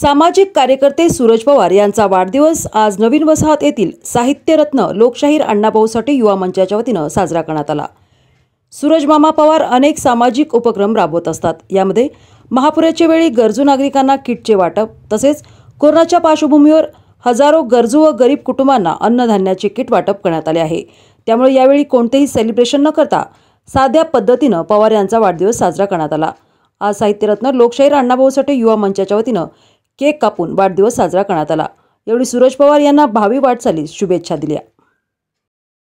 सामाजिक कार्यकर्ते सूरज पवार यांचा वाढदिवस आज नवीन वसाहत येथील साहित्यरत्न लोकशाहीर अण्णाभाऊसाठी युवा मंचाच्या वतीनं साजरा करण्यात आला सूरजमामा पवार अनेक सामाजिक उपक्रम राबवत असतात यामध्ये महापुराच्या वेळी गरजू नागरिकांना किटचे वाटप तसेच कोरोनाच्या पार्श्वभूमीवर हजारो गरजू व गरीब कुटुंबांना अन्नधान्याचे किट वाटप करण्यात आले आहे त्यामुळे यावेळी कोणतेही सेलिब्रेशन न करता साध्या पद्धतीनं पवार यांचा वाढदिवस साजरा करण्यात आला आज साहित्यरत्न लोकशाहीर अण्णाभाऊसाठी युवा मंचाच्या वतीनं केक कापून वाढदिवस साजरा करण्यात आला एवढी सूरज पवार यांना भावी वाटचालीस शुभेच्छा दिल्या